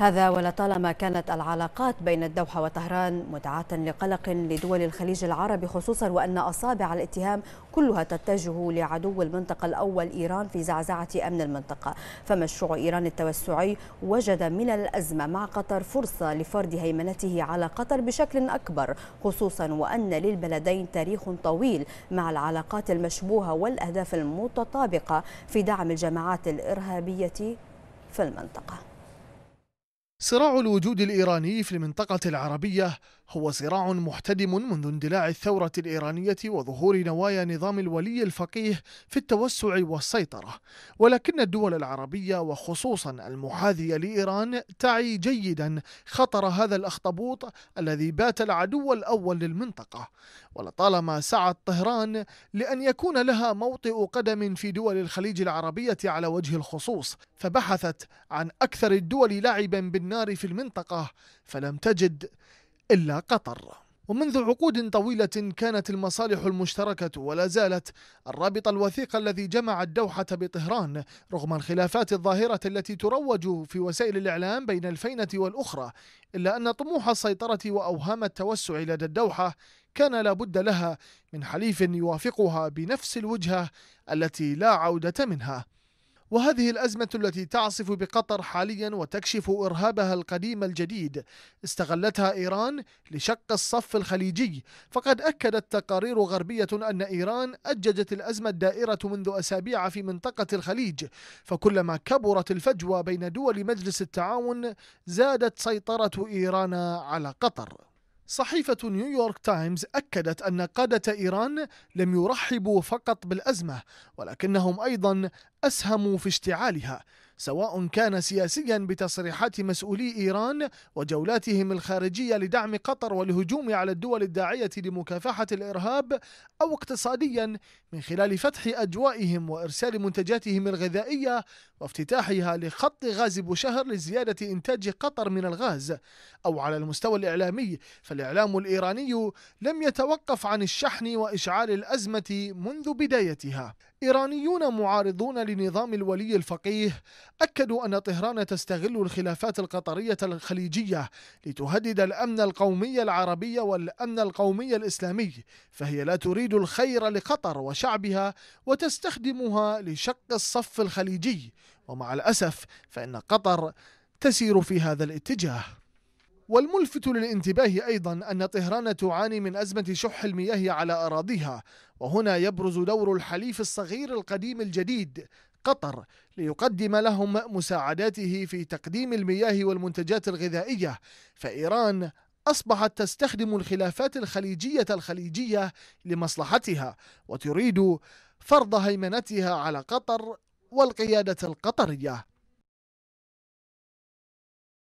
هذا ولطالما كانت العلاقات بين الدوحة وطهران مدعاة لقلق لدول الخليج العربي خصوصا وأن أصابع الاتهام كلها تتجه لعدو المنطقة الأول إيران في زعزعة أمن المنطقة فمشروع إيران التوسعي وجد من الأزمة مع قطر فرصة لفرض هيمنته على قطر بشكل أكبر خصوصا وأن للبلدين تاريخ طويل مع العلاقات المشبوهة والأهداف المتطابقة في دعم الجماعات الإرهابية في المنطقه صراع الوجود الإيراني في المنطقة العربية هو صراع محتدم منذ اندلاع الثورة الإيرانية وظهور نوايا نظام الولي الفقيه في التوسع والسيطرة، ولكن الدول العربية وخصوصا المحاذية لإيران تعي جيدا خطر هذا الأخطبوط الذي بات العدو الأول للمنطقة، ولطالما سعت طهران لأن يكون لها موطئ قدم في دول الخليج العربية على وجه الخصوص، فبحثت عن أكثر الدول لعبا بالنار في المنطقة، فلم تجد إلا قطر ومنذ عقود طويلة كانت المصالح المشتركة ولا زالت الرابط الوثيق الذي جمع الدوحة بطهران رغم الخلافات الظاهرة التي تروج في وسائل الإعلام بين الفينة والأخرى إلا أن طموح السيطرة وأوهام التوسع لدى الدوحة كان لابد لها من حليف يوافقها بنفس الوجهة التي لا عودة منها وهذه الأزمة التي تعصف بقطر حاليا وتكشف إرهابها القديم الجديد استغلتها إيران لشق الصف الخليجي فقد أكدت تقارير غربية أن إيران أججت الأزمة الدائرة منذ أسابيع في منطقة الخليج فكلما كبرت الفجوة بين دول مجلس التعاون زادت سيطرة إيران على قطر صحيفة نيويورك تايمز أكدت أن قادة إيران لم يرحبوا فقط بالأزمة ولكنهم أيضا أسهموا في اشتعالها سواء كان سياسيا بتصريحات مسؤولي إيران وجولاتهم الخارجية لدعم قطر والهجوم على الدول الداعية لمكافحة الإرهاب أو اقتصاديا من خلال فتح أجوائهم وإرسال منتجاتهم الغذائية وافتتاحها لخط غاز بوشهر لزيادة إنتاج قطر من الغاز أو على المستوى الإعلامي فالإعلام الإيراني لم يتوقف عن الشحن وإشعال الأزمة منذ بدايتها إيرانيون معارضون لنظام الولي الفقيه أكدوا أن طهران تستغل الخلافات القطرية الخليجية لتهدد الأمن القومي العربي والأمن القومي الإسلامي فهي لا تريد الخير لقطر وشعبها وتستخدمها لشق الصف الخليجي ومع الأسف فإن قطر تسير في هذا الاتجاه والملفت للانتباه أيضا أن طهران تعاني من أزمة شح المياه على أراضيها وهنا يبرز دور الحليف الصغير القديم الجديد قطر ليقدم لهم مساعداته في تقديم المياه والمنتجات الغذائية فإيران أصبحت تستخدم الخلافات الخليجية الخليجية لمصلحتها وتريد فرض هيمنتها على قطر والقيادة القطرية